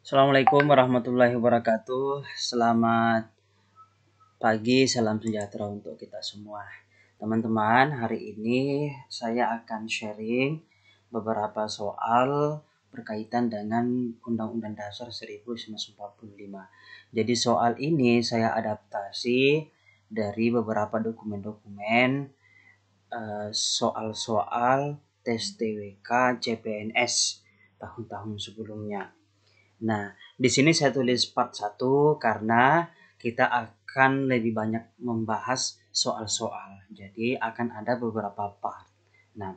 Assalamualaikum warahmatullahi wabarakatuh. Selamat pagi, salam sejahtera untuk kita semua. Teman-teman, hari ini saya akan sharing beberapa soal berkaitan dengan Undang-Undang Dasar 1945. Jadi soal ini saya adaptasi dari beberapa dokumen-dokumen eh, soal-soal tes TWK CPNS tahun-tahun sebelumnya. Nah, di sini saya tulis part 1 karena kita akan lebih banyak membahas soal-soal. Jadi akan ada beberapa part. Nah,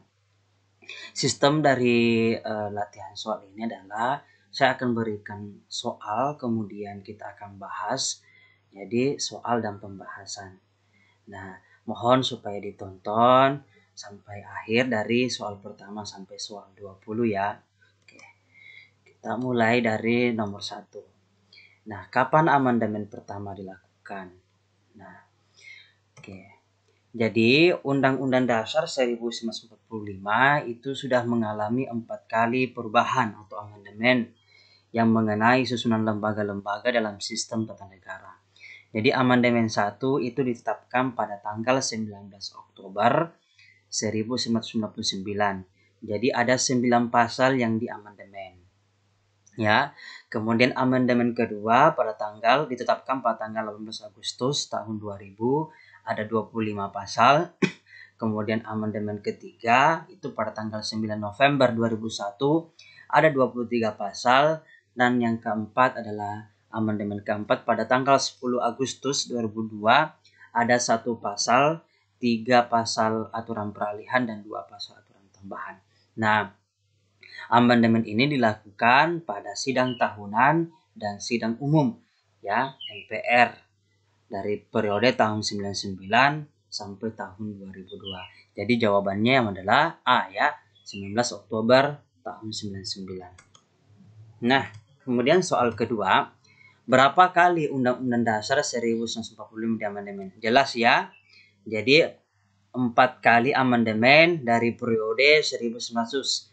sistem dari uh, latihan soal ini adalah saya akan berikan soal kemudian kita akan bahas jadi soal dan pembahasan. Nah, mohon supaya ditonton sampai akhir dari soal pertama sampai soal 20 ya. Kita mulai dari nomor satu. Nah, kapan amandemen pertama dilakukan? Nah, oke. Okay. Jadi, Undang-Undang Dasar 1945 itu sudah mengalami empat kali perubahan atau amandemen yang mengenai susunan lembaga-lembaga dalam sistem tata negara. Jadi amandemen 1 itu ditetapkan pada tanggal 19 Oktober 1999. Jadi ada 9 pasal yang diamandemen ya. Kemudian amandemen kedua pada tanggal ditetapkan pada tanggal 18 Agustus tahun 2000 ada 25 pasal. Kemudian amandemen ketiga itu pada tanggal 9 November 2001 ada 23 pasal dan yang keempat adalah amandemen keempat pada tanggal 10 Agustus 2002 ada satu pasal, tiga pasal aturan peralihan dan dua pasal aturan tambahan. Nah, Amandemen ini dilakukan pada sidang tahunan dan sidang umum ya MPR dari periode tahun 99 sampai tahun 2002. Jadi jawabannya yang adalah A ya 19 Oktober tahun 99. Nah, kemudian soal kedua, berapa kali Undang-Undang Dasar 1945 diamandemen? Jelas ya. Jadi empat kali amandemen dari periode 1900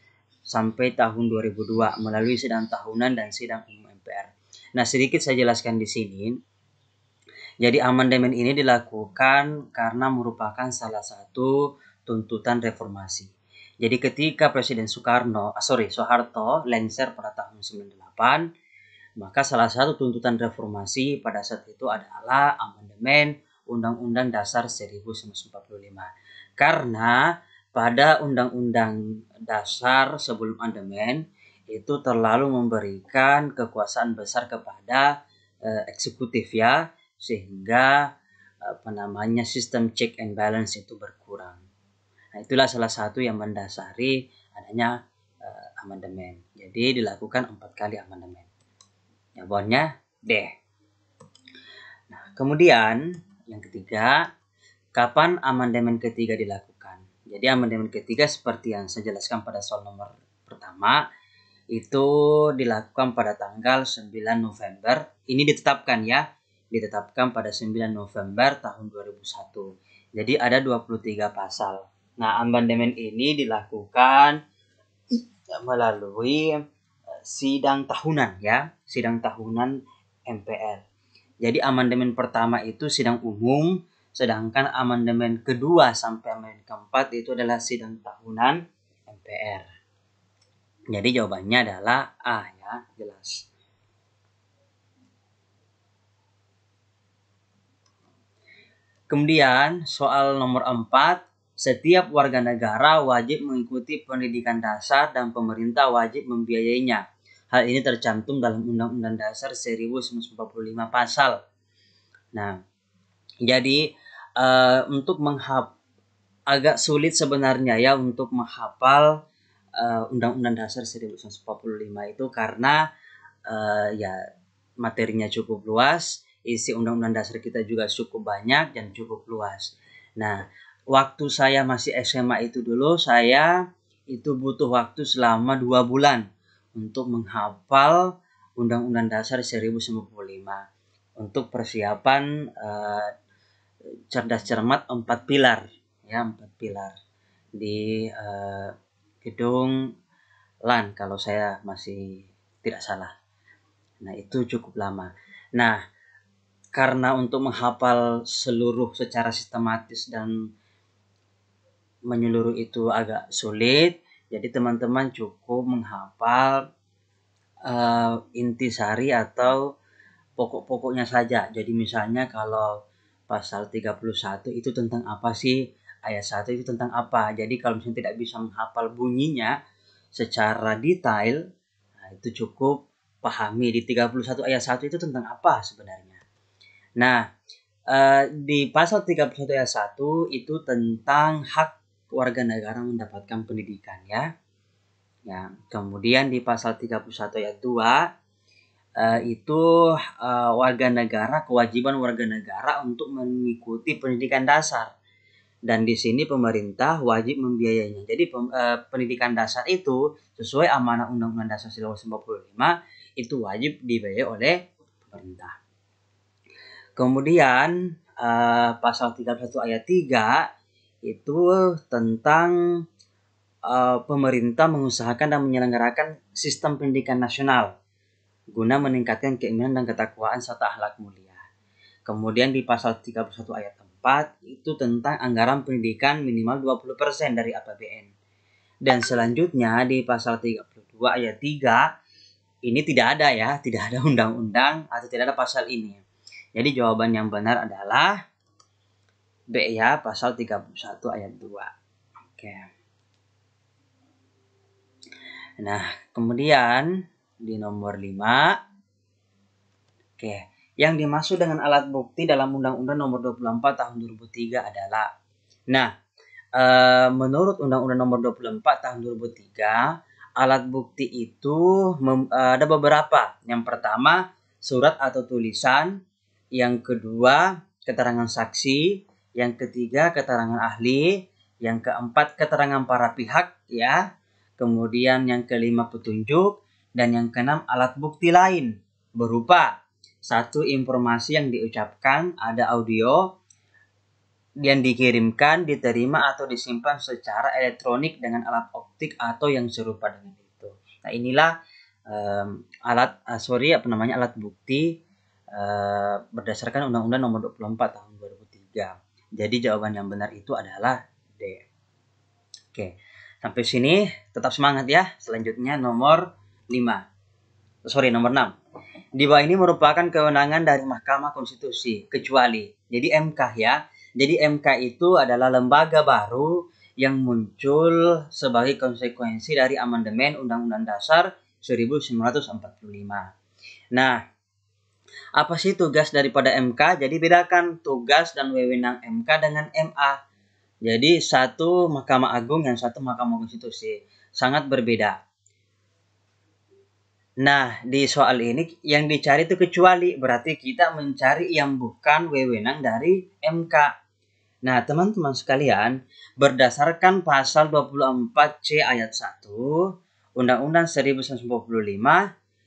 sampai tahun 2002 melalui sidang tahunan dan sidang umum MPR. Nah, sedikit saya jelaskan di sini. Jadi amandemen ini dilakukan karena merupakan salah satu tuntutan reformasi. Jadi ketika Presiden Soekarno, ah, sorry Soeharto lengser pada tahun 98, maka salah satu tuntutan reformasi pada saat itu adalah amandemen Undang-Undang Dasar 1945. Karena pada Undang-Undang Dasar sebelum amandemen itu terlalu memberikan kekuasaan besar kepada uh, eksekutif ya sehingga apa namanya sistem check and balance itu berkurang. Nah, itulah salah satu yang mendasari adanya uh, amandemen. Jadi dilakukan empat kali amandemen. Jawabannya D. Nah, kemudian yang ketiga, kapan amandemen ketiga dilakukan? Jadi amandemen ketiga seperti yang saya jelaskan pada soal nomor pertama itu dilakukan pada tanggal 9 November. Ini ditetapkan ya, ditetapkan pada 9 November tahun 2001. Jadi ada 23 pasal. Nah, amandemen ini dilakukan melalui eh, sidang tahunan ya, sidang tahunan MPR. Jadi amandemen pertama itu sidang umum, Sedangkan amandemen kedua sampai amandemen keempat itu adalah sidang tahunan MPR. Jadi jawabannya adalah A ya, jelas. Kemudian soal nomor 4, setiap warga negara wajib mengikuti pendidikan dasar dan pemerintah wajib membiayainya. Hal ini tercantum dalam Undang-Undang Dasar 1945 pasal. Nah, jadi uh, untuk menghap agak sulit sebenarnya ya untuk menghafal eh, Undang-Undang uh, Dasar 1945 itu karena uh, ya materinya cukup luas, isi Undang-Undang Dasar kita juga cukup banyak dan cukup luas. Nah, waktu saya masih SMA itu dulu saya itu butuh waktu selama dua bulan untuk menghafal Undang-Undang Dasar 1945 untuk persiapan uh, cerdas cermat empat pilar ya empat pilar di uh, gedung LAN kalau saya masih tidak salah. Nah itu cukup lama. Nah karena untuk menghafal seluruh secara sistematis dan menyeluruh itu agak sulit, jadi teman-teman cukup menghafal uh, intisari atau pokok-pokoknya saja. Jadi misalnya kalau pasal 31 itu tentang apa sih? Ayat 1 itu tentang apa? Jadi kalau misalnya tidak bisa menghafal bunyinya secara detail, nah itu cukup pahami di 31 ayat 1 itu tentang apa sebenarnya. Nah, eh, di pasal 31 ayat 1 itu tentang hak warga negara mendapatkan pendidikan ya. Ya, kemudian di pasal 31 ayat 2 Eh, itu uh, warga negara kewajiban warga negara untuk mengikuti pendidikan dasar dan di sini pemerintah wajib membiayainya. Jadi pem, uh, pendidikan dasar itu sesuai amanah Undang-Undang Dasar 1945 itu wajib dibayar oleh pemerintah. Kemudian uh, pasal 31 ayat 3 itu tentang uh, pemerintah mengusahakan dan menyelenggarakan sistem pendidikan nasional guna meningkatkan keimanan dan ketakwaan serta akhlak mulia. Kemudian di pasal 31 ayat 4 itu tentang anggaran pendidikan minimal 20% dari APBN. Dan selanjutnya di pasal 32 ayat 3 ini tidak ada ya, tidak ada undang-undang atau tidak ada pasal ini. Jadi jawaban yang benar adalah B ya, pasal 31 ayat 2. Oke. Okay. Nah, kemudian di nomor 5. Oke, yang dimaksud dengan alat bukti dalam Undang-Undang Nomor 24 Tahun 2003 adalah Nah, e, menurut Undang-Undang Nomor 24 Tahun 2003, alat bukti itu mem, e, ada beberapa. Yang pertama, surat atau tulisan, yang kedua, keterangan saksi, yang ketiga, keterangan ahli, yang keempat, keterangan para pihak ya. Kemudian yang kelima petunjuk, dan yang keenam, alat bukti lain berupa satu informasi yang diucapkan, ada audio yang dikirimkan, diterima atau disimpan secara elektronik dengan alat optik atau yang serupa dengan itu. Nah, inilah um, alat uh, sorry apa namanya alat bukti uh, berdasarkan Undang-Undang Nomor 24 Tahun 2003. Jadi jawaban yang benar itu adalah D. Oke, sampai sini tetap semangat ya. Selanjutnya nomor 5. Sorry, nomor 6. Di bawah ini merupakan kewenangan dari Mahkamah Konstitusi, kecuali. Jadi MK ya. Jadi MK itu adalah lembaga baru yang muncul sebagai konsekuensi dari amandemen Undang-Undang Dasar 1945. Nah, apa sih tugas daripada MK? Jadi bedakan tugas dan wewenang MK dengan MA. Jadi satu Mahkamah Agung yang satu Mahkamah Konstitusi sangat berbeda. Nah, di soal ini yang dicari itu kecuali, berarti kita mencari yang bukan wewenang dari MK. Nah, teman-teman sekalian, berdasarkan pasal 24C ayat 1 Undang-Undang 1945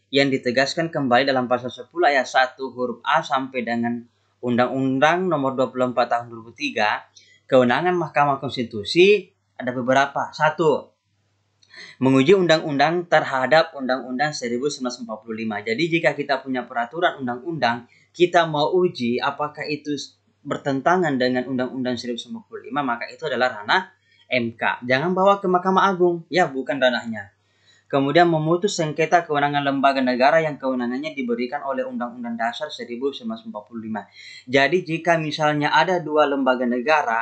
yang ditegaskan kembali dalam pasal 10 ayat 1 huruf A sampai dengan Undang-Undang nomor 24 tahun 2003, kewenangan Mahkamah Konstitusi ada beberapa. Satu, menguji undang-undang terhadap undang-undang 1945. Jadi jika kita punya peraturan undang-undang, kita mau uji apakah itu bertentangan dengan undang-undang 1945, maka itu adalah ranah MK. Jangan bawa ke Mahkamah Agung, ya bukan ranahnya. Kemudian memutus sengketa kewenangan lembaga negara yang kewenangannya diberikan oleh Undang-Undang Dasar 1945. Jadi jika misalnya ada dua lembaga negara,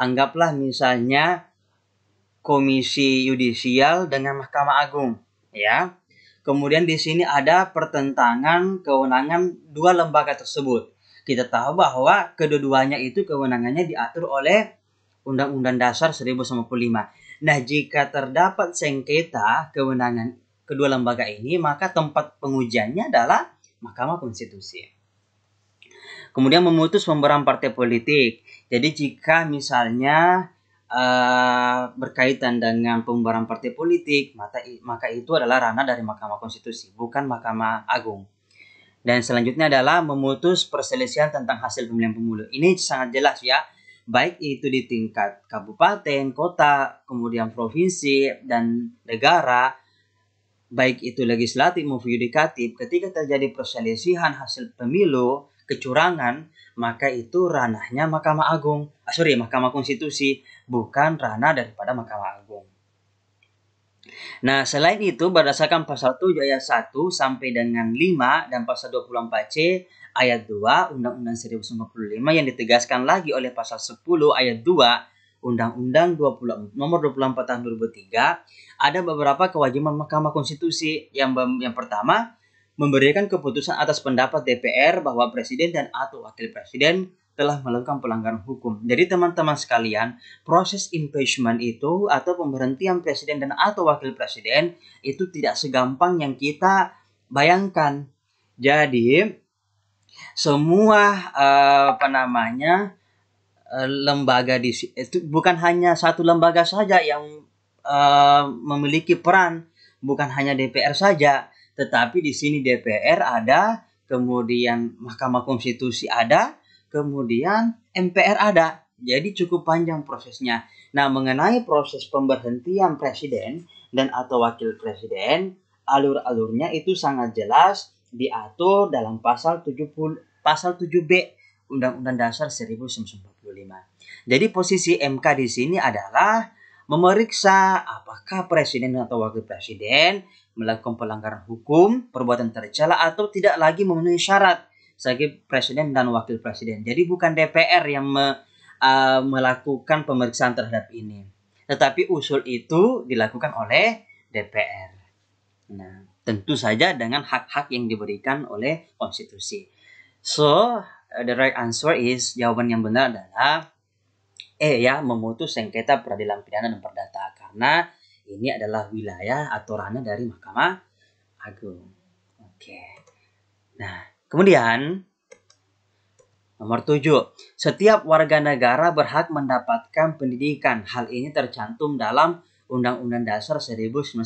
anggaplah misalnya Komisi Yudisial dengan Mahkamah Agung, ya. Kemudian di sini ada pertentangan kewenangan dua lembaga tersebut. Kita tahu bahwa kedua-duanya itu kewenangannya diatur oleh Undang-Undang Dasar 1945. Nah, jika terdapat sengketa kewenangan kedua lembaga ini, maka tempat pengujiannya adalah Mahkamah Konstitusi. Kemudian memutus pemberan partai politik. Jadi jika misalnya Eh, berkaitan dengan pembubaran partai politik, maka, maka itu adalah ranah dari Mahkamah Konstitusi, bukan Mahkamah Agung. Dan selanjutnya adalah memutus perselisihan tentang hasil pemilihan pemilu. Ini sangat jelas ya, baik itu di tingkat kabupaten, kota, kemudian provinsi, dan negara, baik itu legislatif maupun yudikatif, ketika terjadi perselisihan hasil pemilu, kecurangan, maka itu ranahnya Mahkamah Agung. Ah, sorry, Mahkamah Konstitusi, bukan ranah daripada Mahkamah Agung. Nah, selain itu berdasarkan pasal 7 ayat 1 sampai dengan 5 dan pasal 24C ayat 2 Undang-Undang 1995 yang ditegaskan lagi oleh pasal 10 ayat 2 Undang-Undang nomor 24 tahun 2003 ada beberapa kewajiban Mahkamah Konstitusi yang yang pertama memberikan keputusan atas pendapat DPR bahwa presiden dan atau wakil presiden telah melakukan pelanggaran hukum. Jadi teman-teman sekalian, proses impeachment itu atau pemberhentian presiden dan atau wakil presiden itu tidak segampang yang kita bayangkan. Jadi semua uh, apa namanya eh, lembaga di itu bukan hanya satu lembaga saja yang uh, memiliki peran, bukan hanya DPR saja tetapi di sini DPR ada, kemudian Mahkamah Konstitusi ada, kemudian MPR ada. Jadi cukup panjang prosesnya. Nah, mengenai proses pemberhentian presiden dan atau wakil presiden, alur-alurnya itu sangat jelas diatur dalam pasal 70 pasal 7B Undang-Undang Dasar 1945. Jadi posisi MK di sini adalah memeriksa apakah presiden atau wakil presiden melakukan pelanggaran hukum, perbuatan tercela atau tidak lagi memenuhi syarat sebagai presiden dan wakil presiden. Jadi bukan DPR yang me, uh, melakukan pemeriksaan terhadap ini, tetapi usul itu dilakukan oleh DPR. Nah, tentu saja dengan hak-hak yang diberikan oleh konstitusi. So, uh, the right answer is jawaban yang benar adalah eh ya memutus sengketa peradilan pidana dan perdata karena ini adalah wilayah aturannya dari Mahkamah Agung. Oke. Nah, kemudian Nomor 7. Setiap warga negara berhak mendapatkan pendidikan. Hal ini tercantum dalam Undang-Undang Dasar 1945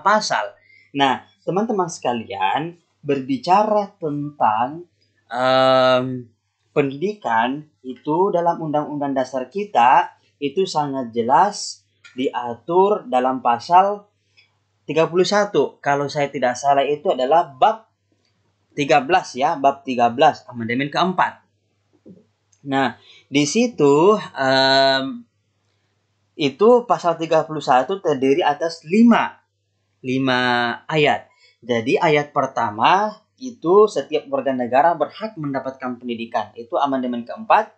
pasal. Nah, teman-teman sekalian, berbicara tentang um, pendidikan itu dalam undang-undang dasar kita itu sangat jelas diatur dalam pasal 31. Kalau saya tidak salah itu adalah bab 13 ya, bab 13 amandemen keempat. Nah, di situ um, itu pasal 31 terdiri atas 5 5 ayat. Jadi ayat pertama itu setiap warga negara berhak mendapatkan pendidikan. Itu amandemen keempat.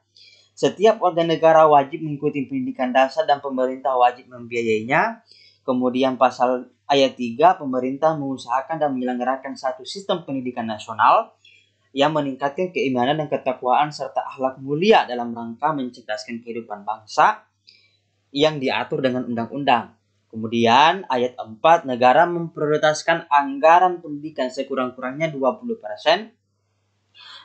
Setiap warga negara wajib mengikuti pendidikan dasar dan pemerintah wajib membiayainya. Kemudian pasal ayat 3 pemerintah mengusahakan dan menyelenggarakan satu sistem pendidikan nasional yang meningkatkan keimanan dan ketakwaan serta akhlak mulia dalam rangka mencerdaskan kehidupan bangsa yang diatur dengan undang-undang. Kemudian ayat 4 negara memprioritaskan anggaran pendidikan sekurang-kurangnya 20%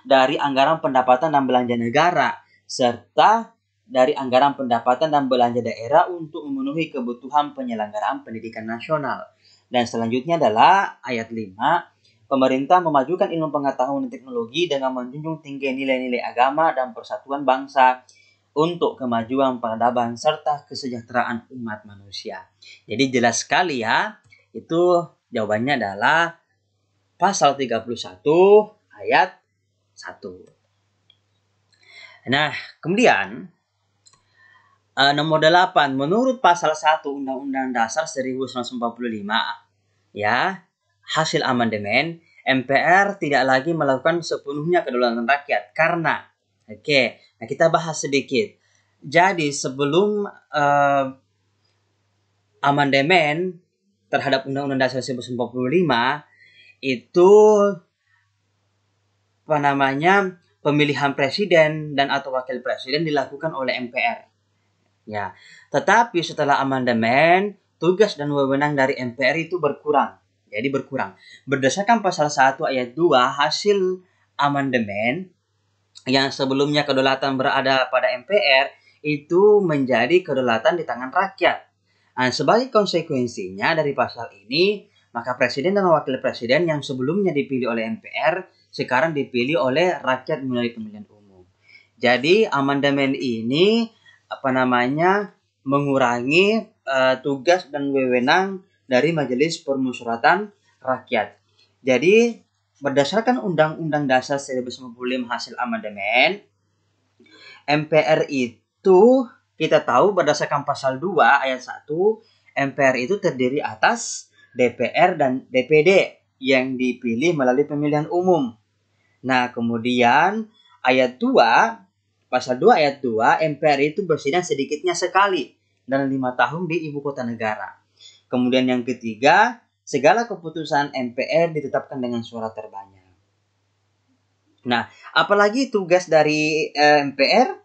dari anggaran pendapatan dan belanja negara serta dari anggaran pendapatan dan belanja daerah untuk memenuhi kebutuhan penyelenggaraan pendidikan nasional. Dan selanjutnya adalah ayat 5, pemerintah memajukan ilmu pengetahuan dan teknologi dengan menjunjung tinggi nilai-nilai agama dan persatuan bangsa untuk kemajuan peradaban serta kesejahteraan umat manusia. Jadi jelas sekali ya, itu jawabannya adalah pasal 31 ayat 1. Nah, kemudian eh, nomor 8 menurut pasal 1 Undang-Undang Dasar 1945 ya, hasil amandemen MPR tidak lagi melakukan sepenuhnya kedaulatan rakyat karena oke okay, Nah, kita bahas sedikit. Jadi sebelum uh, amandemen terhadap Undang-Undang Dasar 1945 itu apa namanya pemilihan presiden dan atau wakil presiden dilakukan oleh MPR. Ya, tetapi setelah amandemen tugas dan wewenang dari MPR itu berkurang. Jadi berkurang. Berdasarkan pasal 1 ayat 2 hasil amandemen yang sebelumnya kedaulatan berada pada MPR itu menjadi kedaulatan di tangan rakyat. Nah, sebagai konsekuensinya dari pasal ini, maka presiden dan wakil presiden yang sebelumnya dipilih oleh MPR sekarang dipilih oleh rakyat melalui pemilihan umum. Jadi amandemen ini apa namanya mengurangi uh, tugas dan wewenang dari Majelis Permusyawaratan Rakyat. Jadi berdasarkan Undang-Undang Dasar 1945 hasil amandemen, MPR itu kita tahu berdasarkan pasal 2 ayat 1, MPR itu terdiri atas DPR dan DPD yang dipilih melalui pemilihan umum. Nah, kemudian ayat 2 pasal 2 ayat 2 MPR itu bersidang sedikitnya sekali dan lima tahun di ibu kota negara. Kemudian yang ketiga, segala keputusan MPR ditetapkan dengan suara terbanyak. Nah, apalagi tugas dari eh, MPR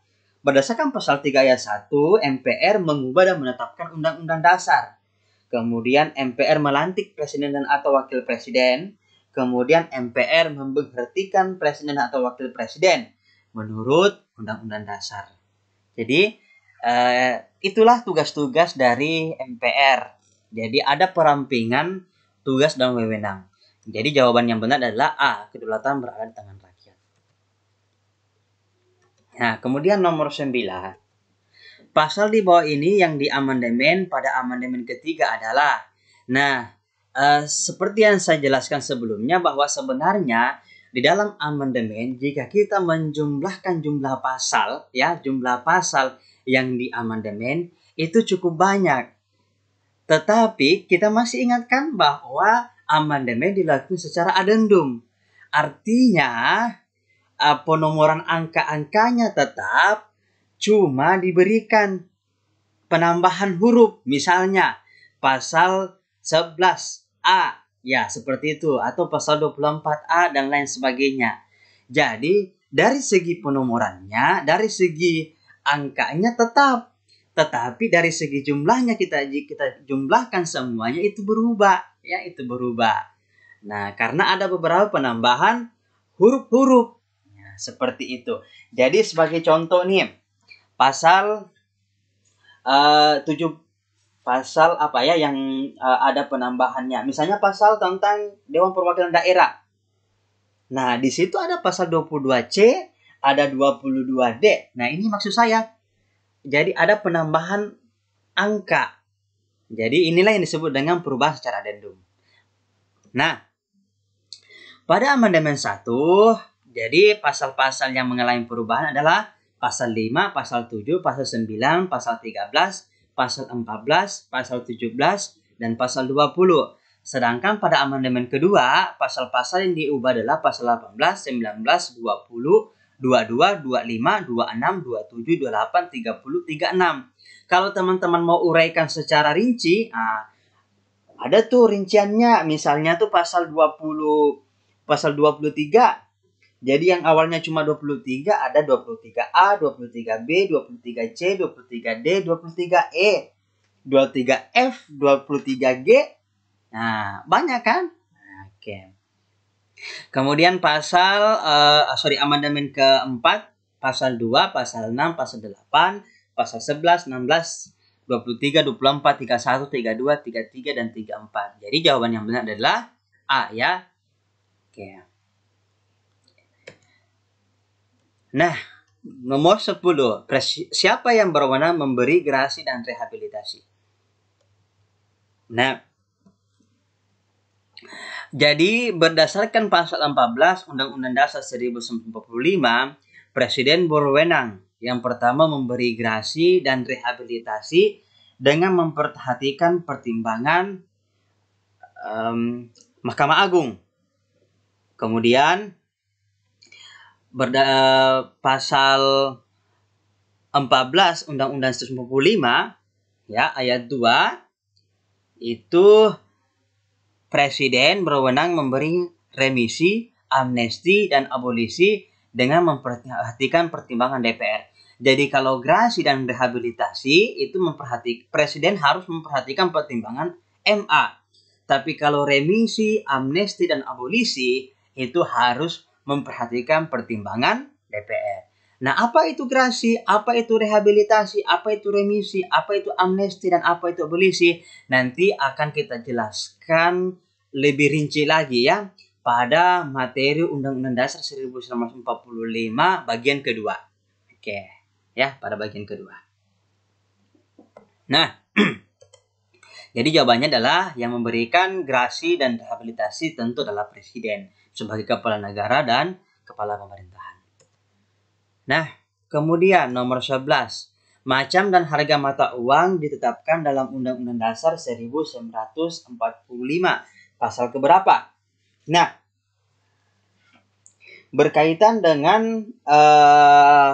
berdasarkan pasal 3 ayat 1 MPR mengubah dan menetapkan undang-undang dasar. Kemudian MPR melantik presiden dan atau wakil presiden. Kemudian MPR memberhentikan presiden atau wakil presiden menurut undang-undang dasar. Jadi eh, itulah tugas-tugas dari MPR. Jadi ada perampingan tugas dan wewenang. Jadi jawaban yang benar adalah A, kedaulatan berada di tangan rakyat. Nah, kemudian nomor 9. Pasal di bawah ini yang diamandemen pada amandemen ketiga adalah Nah, eh, seperti yang saya jelaskan sebelumnya bahwa sebenarnya di dalam amandemen jika kita menjumlahkan jumlah pasal ya, jumlah pasal yang di amandemen itu cukup banyak tetapi kita masih ingatkan bahwa amandemen dilakukan secara adendum. Artinya eh, penomoran angka-angkanya tetap cuma diberikan penambahan huruf misalnya pasal 11A ya seperti itu atau pasal 24A dan lain sebagainya. Jadi dari segi penomorannya, dari segi angkanya tetap tetapi dari segi jumlahnya kita kita jumlahkan semuanya itu berubah, ya itu berubah. Nah, karena ada beberapa penambahan huruf-huruf ya, seperti itu. Jadi sebagai contoh nih, pasal eh, uh, 7 pasal apa ya yang uh, ada penambahannya. Misalnya pasal tentang Dewan Perwakilan Daerah. Nah, di situ ada pasal 22C, ada 22D. Nah, ini maksud saya jadi ada penambahan angka. Jadi inilah yang disebut dengan perubahan secara adendum. Nah, pada amandemen 1, jadi pasal-pasal yang mengalami perubahan adalah pasal 5, pasal 7, pasal 9, pasal 13, pasal 14, pasal 17, dan pasal 20. Sedangkan pada amandemen kedua, pasal-pasal yang diubah adalah pasal 18, 19, 20, 22, 25, 26, 27, 28, 30, 36. Kalau teman-teman mau uraikan secara rinci, nah, ada tuh rinciannya. Misalnya tuh pasal 20 pasal 23 jadi yang awalnya cuma 23 ada 23A, 23B, 23C, 23D, 23E, 23F, 23G. Nah, banyak kan? Nah, oke. Kemudian pasal uh, sorry amandemen keempat pasal 2, pasal 6, pasal 8, pasal 11, 16, 23, 24, 31, 32, 33 dan 34. Jadi jawaban yang benar adalah A ya. Oke. Okay. Nah, nomor 10, siapa yang berwenang memberi gerasi dan rehabilitasi? Nah, jadi berdasarkan pasal 14 Undang-Undang Dasar 1945, Presiden berwenang yang pertama memberi grasi dan rehabilitasi dengan memperhatikan pertimbangan um, Mahkamah Agung. Kemudian berda pasal 14 Undang-Undang 1945 ya ayat 2 itu presiden berwenang memberi remisi, amnesti, dan abolisi dengan memperhatikan pertimbangan DPR. Jadi kalau grasi dan rehabilitasi itu memperhatikan presiden harus memperhatikan pertimbangan MA. Tapi kalau remisi, amnesti dan abolisi itu harus memperhatikan pertimbangan DPR. Nah, apa itu grasi Apa itu rehabilitasi? Apa itu remisi? Apa itu amnesti dan apa itu abolisi? Nanti akan kita jelaskan lebih rinci lagi ya pada materi Undang-Undang Dasar 1945 bagian kedua. Oke, ya pada bagian kedua. Nah, jadi jawabannya adalah yang memberikan grasi dan rehabilitasi tentu adalah presiden sebagai kepala negara dan kepala pemerintahan. Nah, kemudian nomor 11. Macam dan harga mata uang ditetapkan dalam Undang-Undang Dasar 1945 pasal keberapa? Nah, berkaitan dengan uh,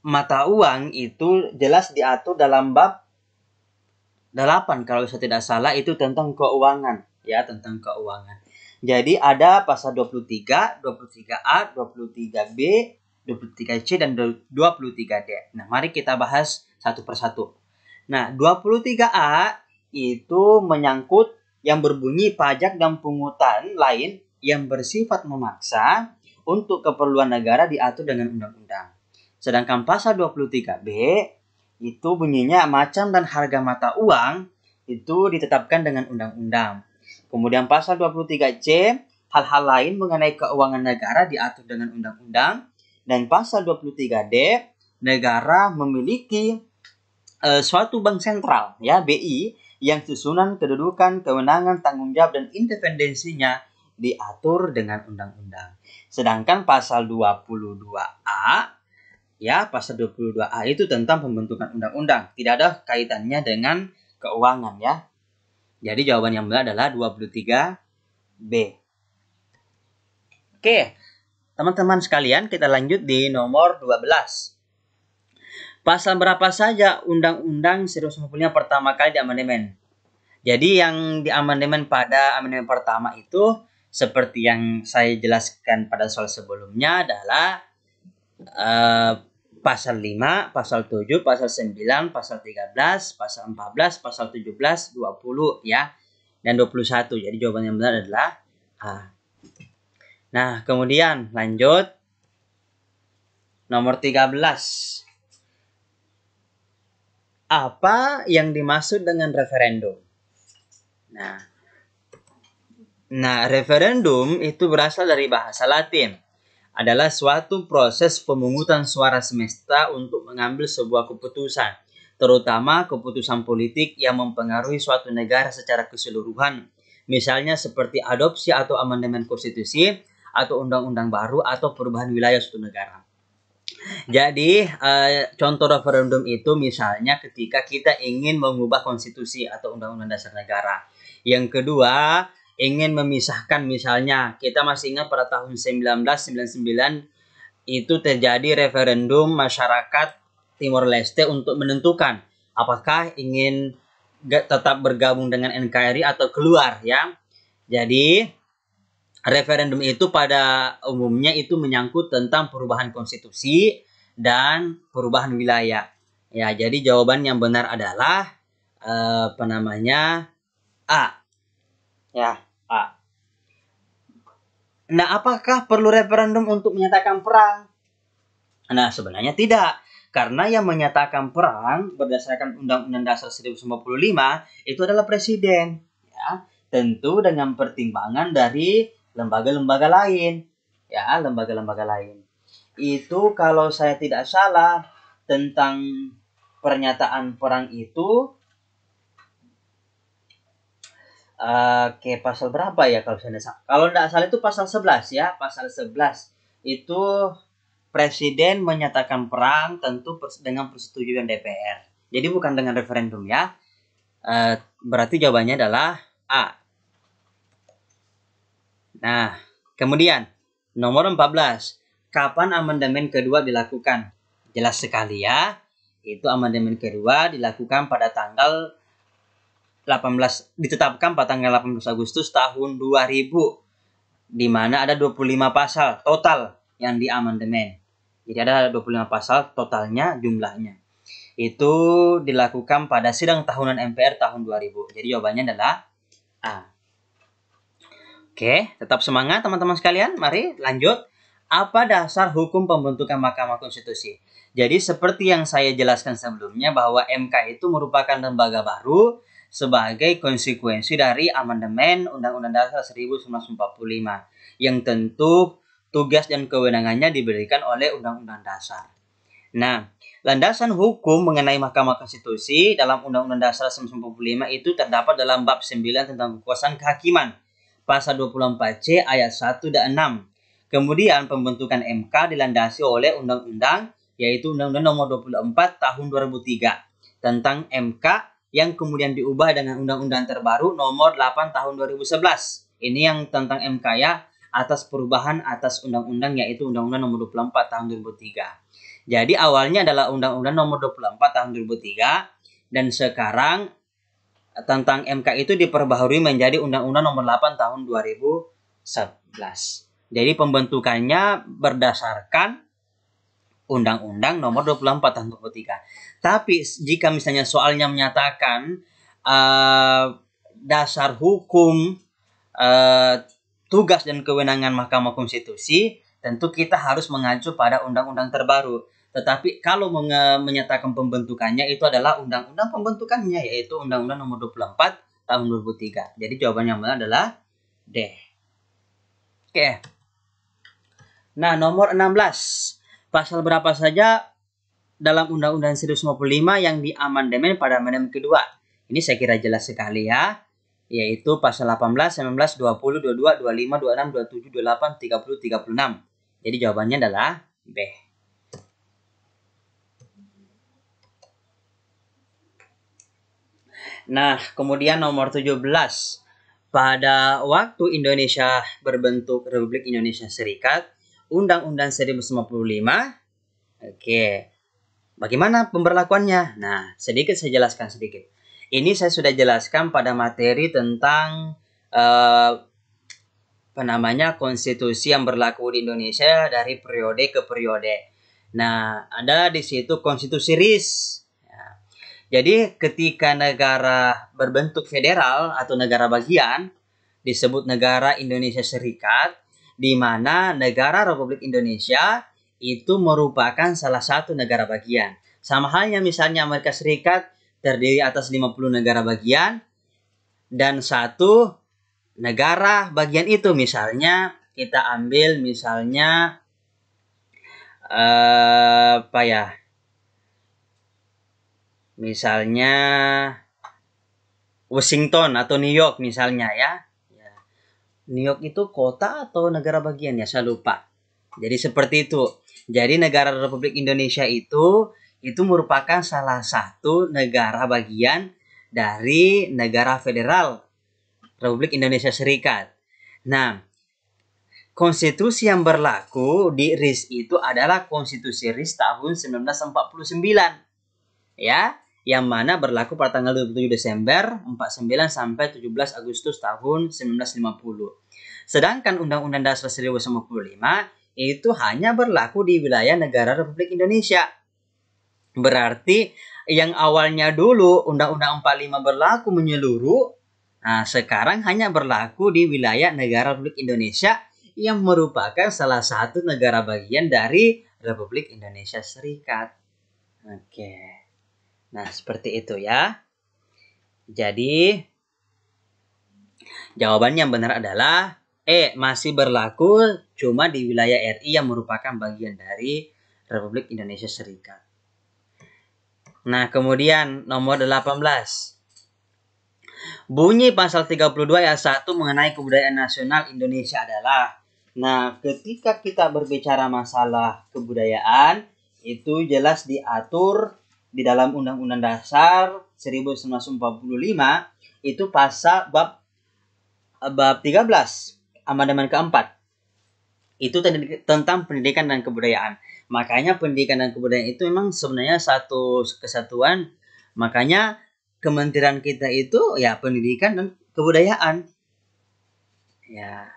mata uang itu jelas diatur dalam bab 8 kalau saya tidak salah itu tentang keuangan ya tentang keuangan. Jadi ada pasal 23, 23A, 23B, 23C dan 23D. Nah, mari kita bahas satu persatu. Nah, 23A itu menyangkut yang berbunyi pajak dan pungutan lain yang bersifat memaksa untuk keperluan negara diatur dengan undang-undang. Sedangkan pasal 23B itu bunyinya macam dan harga mata uang itu ditetapkan dengan undang-undang. Kemudian pasal 23C hal-hal lain mengenai keuangan negara diatur dengan undang-undang dan pasal 23D negara memiliki e, suatu bank sentral ya BI yang susunan kedudukan, kewenangan, tanggung jawab dan independensinya diatur dengan undang-undang. Sedangkan pasal 22A ya pasal 22A itu tentang pembentukan undang-undang, tidak ada kaitannya dengan keuangan ya. Jadi jawaban yang benar adalah 23B. Oke, Teman-teman sekalian, kita lanjut di nomor 12. Pasal berapa saja Undang-Undang hukumnya pertama kali amandemen? Jadi yang di amandemen pada amandemen pertama itu seperti yang saya jelaskan pada soal sebelumnya adalah uh, pasal 5, pasal 7, pasal 9, pasal 13, pasal 14, pasal 17, 20 ya dan 21. Jadi jawaban yang benar adalah A. Ah, Nah, kemudian lanjut. Nomor 13. Apa yang dimaksud dengan referendum? Nah, nah referendum itu berasal dari bahasa Latin. Adalah suatu proses pemungutan suara semesta untuk mengambil sebuah keputusan, terutama keputusan politik yang mempengaruhi suatu negara secara keseluruhan. Misalnya seperti adopsi atau amandemen konstitusi, atau undang-undang baru atau perubahan wilayah suatu negara. Jadi uh, contoh referendum itu misalnya ketika kita ingin mengubah konstitusi atau undang-undang dasar negara. Yang kedua, ingin memisahkan misalnya kita masih ingat pada tahun 1999 itu terjadi referendum masyarakat Timor Leste untuk menentukan apakah ingin tetap bergabung dengan NKRI atau keluar ya. Jadi referendum itu pada umumnya itu menyangkut tentang perubahan konstitusi dan perubahan wilayah. Ya, jadi jawaban yang benar adalah uh, apa namanya A. Ya, A. Nah, apakah perlu referendum untuk menyatakan perang? Nah, sebenarnya tidak. Karena yang menyatakan perang berdasarkan Undang-Undang Dasar 1945 itu adalah presiden. Ya, tentu dengan pertimbangan dari lembaga-lembaga lain ya lembaga-lembaga lain itu kalau saya tidak salah tentang pernyataan perang itu uh, eh, ke pasal berapa ya kalau saya kalau tidak salah itu pasal 11 ya pasal 11 itu presiden menyatakan perang tentu dengan persetujuan DPR jadi bukan dengan referendum ya uh, berarti jawabannya adalah A Nah, kemudian nomor 14. Kapan amandemen kedua dilakukan? Jelas sekali ya. Itu amandemen kedua dilakukan pada tanggal 18 ditetapkan pada tanggal 18 Agustus tahun 2000 di mana ada 25 pasal total yang diamandemen. Jadi ada 25 pasal totalnya jumlahnya. Itu dilakukan pada sidang tahunan MPR tahun 2000. Jadi jawabannya adalah A. Oke, tetap semangat teman-teman sekalian. Mari lanjut. Apa dasar hukum pembentukan Mahkamah Konstitusi? Jadi seperti yang saya jelaskan sebelumnya bahwa MK itu merupakan lembaga baru sebagai konsekuensi dari amandemen Undang-Undang Dasar 1945 yang tentu tugas dan kewenangannya diberikan oleh Undang-Undang Dasar. Nah, landasan hukum mengenai Mahkamah Konstitusi dalam Undang-Undang Dasar 1945 itu terdapat dalam bab 9 tentang kekuasaan kehakiman pasal 24C ayat 1 dan 6. Kemudian pembentukan MK dilandasi oleh undang-undang yaitu Undang-Undang Nomor 24 Tahun 2003 tentang MK yang kemudian diubah dengan Undang-Undang terbaru Nomor 8 Tahun 2011. Ini yang tentang MK ya atas perubahan atas undang-undang yaitu Undang-Undang Nomor 24 Tahun 2003. Jadi awalnya adalah Undang-Undang Nomor 24 Tahun 2003 dan sekarang tentang MK itu diperbaharui menjadi Undang-Undang Nomor 8 Tahun 2011. Jadi pembentukannya berdasarkan Undang-Undang Nomor 24 Tahun 2003. Tapi jika misalnya soalnya menyatakan uh, dasar hukum uh, tugas dan kewenangan Mahkamah Konstitusi, tentu kita harus mengacu pada undang-undang terbaru. Tetapi kalau menyatakan pembentukannya itu adalah undang-undang pembentukannya yaitu Undang-Undang Nomor 24 Tahun 2003. Jadi jawaban yang benar adalah D. Oke. Nah, nomor 16. Pasal berapa saja dalam Undang-Undang 155 yang diamandemen pada amandemen kedua? Ini saya kira jelas sekali ya, yaitu pasal 18, 19, 20, 22, 25, 26, 27, 28, 30, 36. Jadi jawabannya adalah B. Nah, kemudian nomor 17. Pada waktu Indonesia berbentuk Republik Indonesia Serikat, Undang-Undang 1955, oke, bagaimana pemberlakuannya? Nah, sedikit saya jelaskan sedikit. Ini saya sudah jelaskan pada materi tentang eh, apa namanya konstitusi yang berlaku di Indonesia dari periode ke periode. Nah, ada di situ konstitusi RIS jadi ketika negara berbentuk federal atau negara bagian disebut negara Indonesia Serikat di mana negara Republik Indonesia itu merupakan salah satu negara bagian. Sama halnya misalnya Amerika Serikat terdiri atas 50 negara bagian dan satu negara bagian itu misalnya kita ambil misalnya uh, apa ya misalnya Washington atau New York misalnya ya. ya. New York itu kota atau negara bagian ya saya lupa. Jadi seperti itu. Jadi negara Republik Indonesia itu itu merupakan salah satu negara bagian dari negara federal Republik Indonesia Serikat. Nah, konstitusi yang berlaku di RIS itu adalah konstitusi RIS tahun 1949. Ya, yang mana berlaku pada tanggal 27 Desember 49 sampai 17 Agustus tahun 1950. Sedangkan Undang-Undang Dasar 1955 itu hanya berlaku di wilayah negara Republik Indonesia. Berarti yang awalnya dulu Undang-Undang 45 berlaku menyeluruh, nah sekarang hanya berlaku di wilayah negara Republik Indonesia yang merupakan salah satu negara bagian dari Republik Indonesia Serikat. Oke. Okay. Nah, seperti itu ya. Jadi, jawaban yang benar adalah E. Masih berlaku cuma di wilayah RI yang merupakan bagian dari Republik Indonesia Serikat. Nah, kemudian nomor 18. Bunyi pasal 32 ayat 1 mengenai kebudayaan nasional Indonesia adalah Nah, ketika kita berbicara masalah kebudayaan, itu jelas diatur di dalam Undang-Undang Dasar 1945 itu pasal bab bab 13 amandemen keempat itu tentang pendidikan dan kebudayaan. Makanya pendidikan dan kebudayaan itu memang sebenarnya satu kesatuan. Makanya kementerian kita itu ya pendidikan dan kebudayaan. Ya.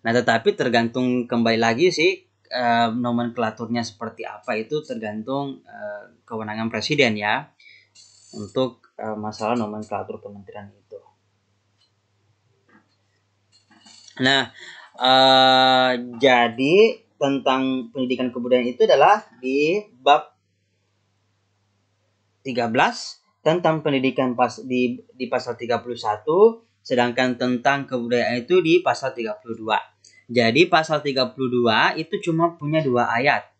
Nah, tetapi tergantung kembali lagi sih uh, nomenklaturnya seperti apa itu tergantung uh, kewenangan presiden ya untuk uh, masalah nomenklatur kementerian itu. Nah, uh, jadi tentang pendidikan kebudayaan itu adalah di bab 13 tentang pendidikan pas di di pasal 31 sedangkan tentang kebudayaan itu di pasal 32. Jadi pasal 32 itu cuma punya dua ayat.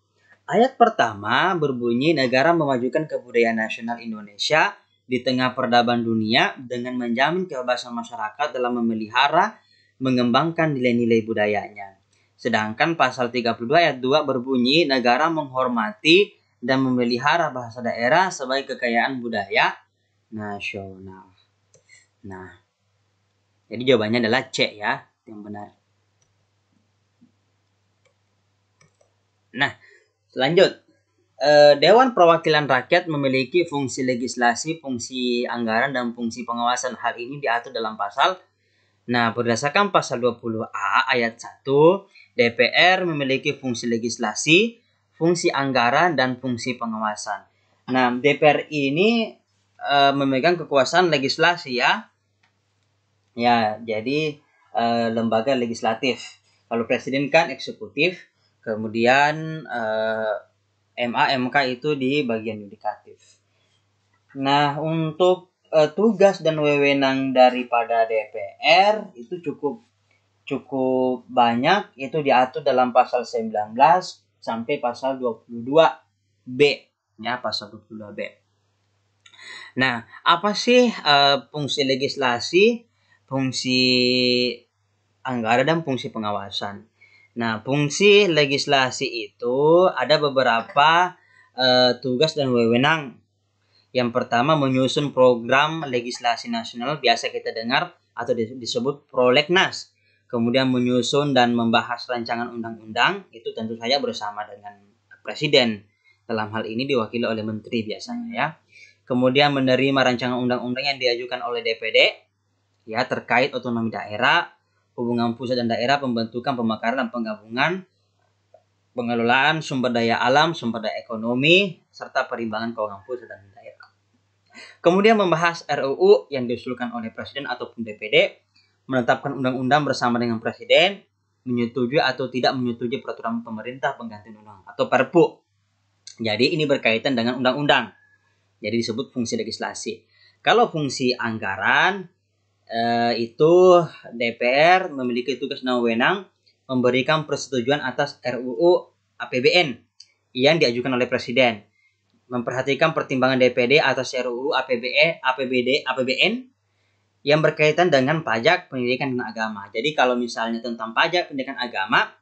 Ayat pertama berbunyi negara memajukan kebudayaan nasional Indonesia di tengah peradaban dunia dengan menjamin kebebasan masyarakat dalam memelihara, mengembangkan nilai-nilai budayanya. Sedangkan pasal 32 ayat 2 berbunyi negara menghormati dan memelihara bahasa daerah sebagai kekayaan budaya nasional. Nah, jadi jawabannya adalah C ya, yang benar. Nah, lanjut. Eh, Dewan Perwakilan Rakyat memiliki fungsi legislasi, fungsi anggaran, dan fungsi pengawasan. Hal ini diatur dalam pasal. Nah, berdasarkan pasal 20A ayat 1, DPR memiliki fungsi legislasi, fungsi anggaran, dan fungsi pengawasan. Nah, DPR ini e, memegang kekuasaan legislasi ya. Ya, jadi e, lembaga legislatif. Kalau presiden kan eksekutif, Kemudian eh, MA MK itu di bagian yudikatif. Nah, untuk eh, tugas dan wewenang daripada DPR itu cukup cukup banyak itu diatur dalam pasal 19 sampai pasal 22B ya pasal 22B. Nah, apa sih uh, fungsi legislasi, fungsi anggaran dan fungsi pengawasan? Nah, fungsi legislasi itu ada beberapa uh, tugas dan wewenang. Yang pertama menyusun program legislasi nasional biasa kita dengar atau disebut prolegnas. Kemudian menyusun dan membahas rancangan undang-undang itu tentu saja bersama dengan presiden. Dalam hal ini diwakili oleh menteri biasanya ya. Kemudian menerima rancangan undang-undang yang diajukan oleh DPD ya terkait otonomi daerah hubungan pusat dan daerah, pembentukan, pemekaran, dan penggabungan, pengelolaan sumber daya alam, sumber daya ekonomi, serta perimbangan keuangan pusat dan daerah. Kemudian membahas RUU yang diusulkan oleh Presiden ataupun DPD, menetapkan undang-undang bersama dengan Presiden, menyetujui atau tidak menyetujui peraturan pemerintah pengganti undang-undang atau perpu. Jadi ini berkaitan dengan undang-undang. Jadi disebut fungsi legislasi. Kalau fungsi anggaran, eh, itu DPR memiliki tugas dan wewenang memberikan persetujuan atas RUU APBN yang diajukan oleh Presiden, memperhatikan pertimbangan DPD atas RUU APBN, e, APBD, APBN yang berkaitan dengan pajak, pendidikan, dan agama. Jadi kalau misalnya tentang pajak, pendidikan, agama,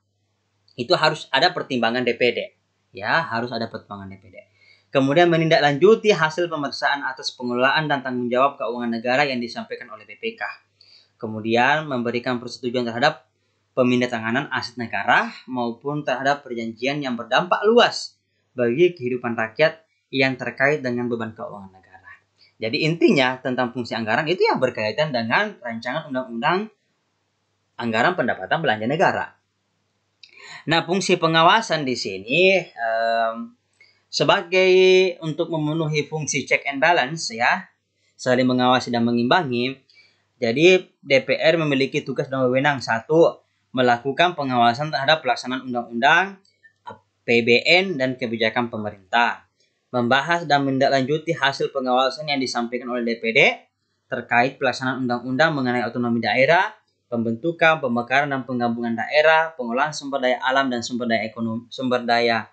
itu harus ada pertimbangan DPD. Ya, harus ada pertimbangan DPD kemudian menindaklanjuti hasil pemeriksaan atas pengelolaan dan tanggung jawab keuangan negara yang disampaikan oleh BPK. Kemudian memberikan persetujuan terhadap tanganan aset negara maupun terhadap perjanjian yang berdampak luas bagi kehidupan rakyat yang terkait dengan beban keuangan negara. Jadi intinya tentang fungsi anggaran itu ya berkaitan dengan rancangan undang-undang anggaran pendapatan belanja negara. Nah, fungsi pengawasan di sini sebagai untuk memenuhi fungsi check and balance ya, saling mengawasi dan mengimbangi. Jadi DPR memiliki tugas dan wewenang satu melakukan pengawasan terhadap pelaksanaan undang-undang, PBN dan kebijakan pemerintah. Membahas dan menindaklanjuti hasil pengawasan yang disampaikan oleh DPD terkait pelaksanaan undang-undang mengenai otonomi daerah, pembentukan, pemekaran dan penggabungan daerah, pengolahan sumber daya alam dan sumber daya ekonomi, sumber daya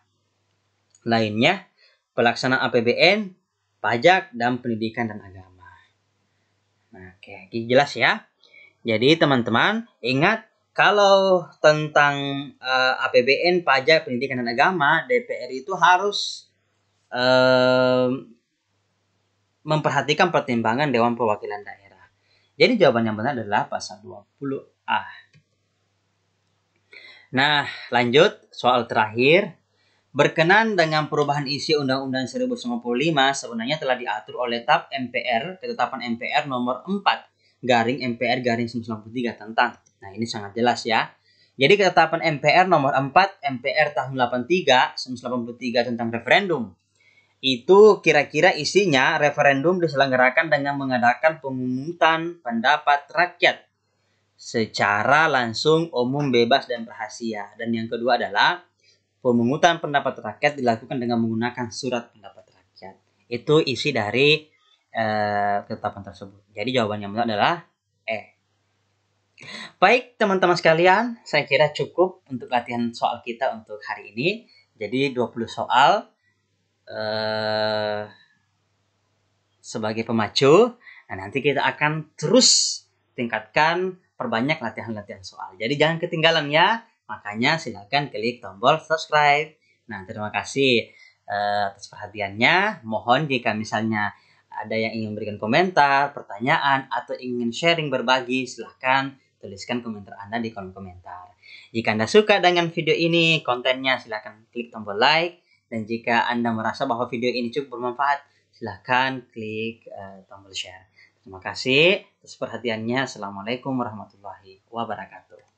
lainnya, pelaksanaan APBN, pajak, dan pendidikan dan agama. Nah, oke, jelas ya. Jadi teman-teman ingat kalau tentang uh, eh, APBN, pajak, pendidikan dan agama, DPR itu harus uh, memperhatikan pertimbangan Dewan Perwakilan Daerah. Jadi jawaban yang benar adalah pasal 20A. Nah, lanjut soal terakhir. Berkenan dengan perubahan isi Undang-Undang 1095 sebenarnya telah diatur oleh TAP MPR, ketetapan MPR nomor 4 garing MPR garing 93 tentang. Nah, ini sangat jelas ya. Jadi ketetapan MPR nomor 4 MPR tahun 83 1983 tentang referendum itu kira-kira isinya referendum diselenggarakan dengan mengadakan pengumuman pendapat rakyat secara langsung, umum, bebas, dan rahasia. Dan yang kedua adalah pemungutan pendapat rakyat dilakukan dengan menggunakan surat pendapat rakyat. Itu isi dari eh, ketetapan tersebut. Jadi jawabannya benar adalah E. Baik teman-teman sekalian, saya kira cukup untuk latihan soal kita untuk hari ini. Jadi 20 soal eh, sebagai pemacu. Nah nanti kita akan terus tingkatkan perbanyak latihan-latihan soal. Jadi jangan ketinggalan ya Makanya silahkan klik tombol subscribe. Nah, terima kasih uh, atas perhatiannya. Mohon jika misalnya ada yang ingin memberikan komentar, pertanyaan, atau ingin sharing berbagi, silahkan tuliskan komentar Anda di kolom komentar. Jika Anda suka dengan video ini, kontennya silahkan klik tombol like. Dan jika Anda merasa bahwa video ini cukup bermanfaat, silahkan klik uh, tombol share. Terima kasih atas perhatiannya. Assalamualaikum warahmatullahi wabarakatuh.